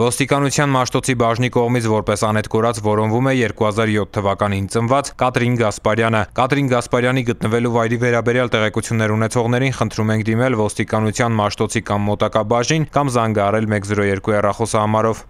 Ոստիկանության Մաշտոցի բաժնի կողմից որպես անետկորած որոնվում է 2007 թվականին ծնված Կատրին Գասպարյանը։ Կատրին Գասպարյանի գտնվելու վայրի վերաբերյալ տեղեկություններ ունեցողներին խնդրում ենք դիմել ոստիկանության Մաշտոցի կամ մոտակա բաժին կամ զանգահարել 102 հեռախոսահամարով։